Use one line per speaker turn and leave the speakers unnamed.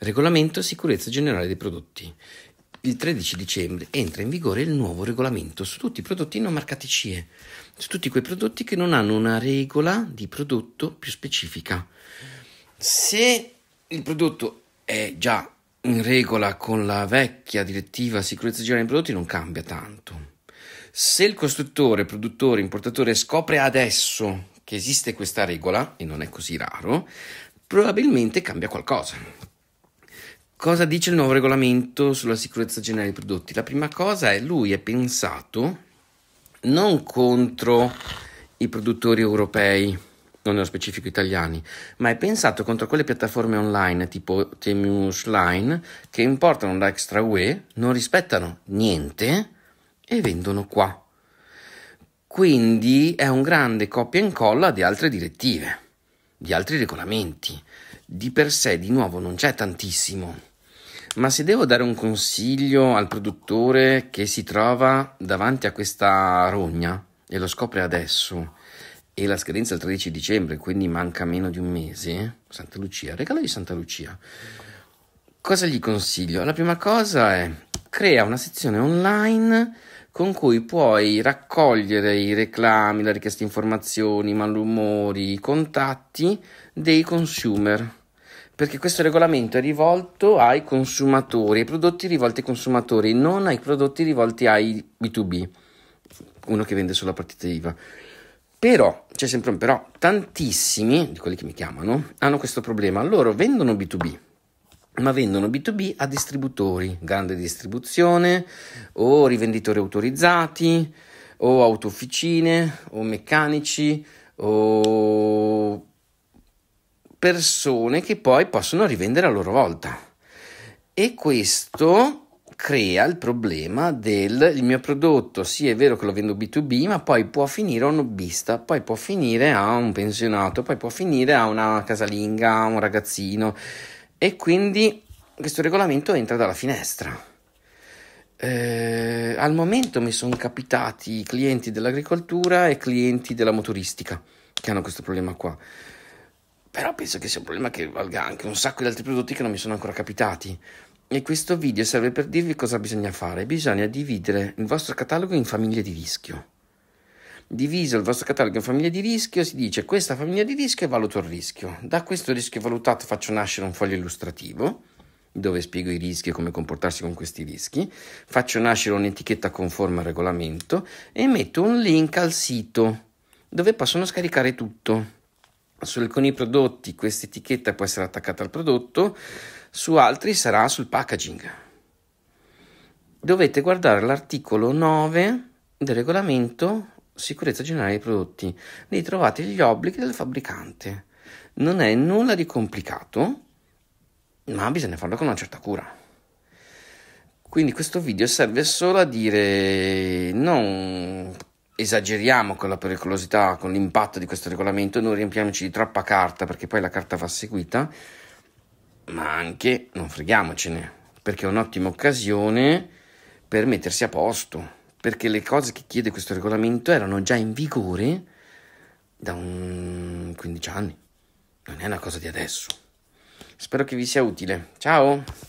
Regolamento sicurezza generale dei prodotti. Il 13 dicembre entra in vigore il nuovo regolamento su tutti i prodotti non marcati CE, su tutti quei prodotti che non hanno una regola di prodotto più specifica. Se il prodotto è già in regola con la vecchia direttiva sicurezza generale dei prodotti non cambia tanto. Se il costruttore, produttore, importatore scopre adesso che esiste questa regola, e non è così raro, probabilmente cambia qualcosa Cosa dice il nuovo regolamento sulla sicurezza generale dei prodotti? La prima cosa è lui è pensato non contro i produttori europei, non nello specifico italiani, ma è pensato contro quelle piattaforme online tipo Temus Line che importano da extra UE, non rispettano niente e vendono qua. Quindi è un grande copia e incolla di altre direttive, di altri regolamenti. Di per sé, di nuovo, non c'è tantissimo ma se devo dare un consiglio al produttore che si trova davanti a questa rogna e lo scopre adesso e la scadenza è il 13 dicembre, quindi manca meno di un mese, Santa Lucia, regalo di Santa Lucia. Cosa gli consiglio? La prima cosa è crea una sezione online con cui puoi raccogliere i reclami, la richiesta di informazioni, i malumori, i contatti dei consumer perché questo regolamento è rivolto ai consumatori, ai prodotti rivolti ai consumatori, non ai prodotti rivolti ai B2B, uno che vende solo la partita IVA. Però, c'è sempre un però, tantissimi di quelli che mi chiamano hanno questo problema. Loro vendono B2B, ma vendono B2B a distributori, grande distribuzione o rivenditori autorizzati o autofficine o meccanici o persone che poi possono rivendere a loro volta. E questo crea il problema del il mio prodotto, sì è vero che lo vendo B2B, ma poi può finire a un hobbista, poi può finire a un pensionato, poi può finire a una casalinga, a un ragazzino e quindi questo regolamento entra dalla finestra. Eh, al momento mi sono capitati clienti dell'agricoltura e clienti della motoristica che hanno questo problema qua. Però penso che sia un problema che valga anche un sacco di altri prodotti che non mi sono ancora capitati. E questo video serve per dirvi cosa bisogna fare. Bisogna dividere il vostro catalogo in famiglie di rischio. Diviso il vostro catalogo in famiglie di rischio, si dice questa famiglia di rischio e valuto il rischio. Da questo rischio valutato faccio nascere un foglio illustrativo dove spiego i rischi e come comportarsi con questi rischi, faccio nascere un'etichetta conforme al regolamento e metto un link al sito dove possono scaricare tutto. Su alcuni prodotti questa etichetta può essere attaccata al prodotto, su altri sarà sul packaging. Dovete guardare l'articolo 9 del regolamento sicurezza generale dei prodotti. Lì trovate gli obblighi del fabbricante. Non è nulla di complicato, ma bisogna farlo con una certa cura. Quindi questo video serve solo a dire non esageriamo con la pericolosità, con l'impatto di questo regolamento, non riempiamoci di troppa carta perché poi la carta va seguita, ma anche non freghiamocene perché è un'ottima occasione per mettersi a posto, perché le cose che chiede questo regolamento erano già in vigore da 15 anni, non è una cosa di adesso. Spero che vi sia utile. Ciao!